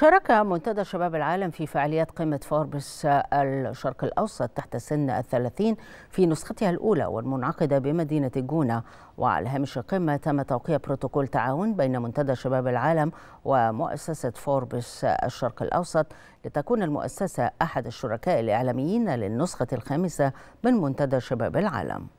شارك منتدى شباب العالم في فعاليات قمة فوربس الشرق الأوسط تحت سن الثلاثين في نسختها الأولى والمنعقدة بمدينة جونة وعلى هامش القمة تم توقيع بروتوكول تعاون بين منتدى شباب العالم ومؤسسة فوربس الشرق الأوسط لتكون المؤسسة أحد الشركاء الإعلاميين للنسخة الخامسة من منتدى شباب العالم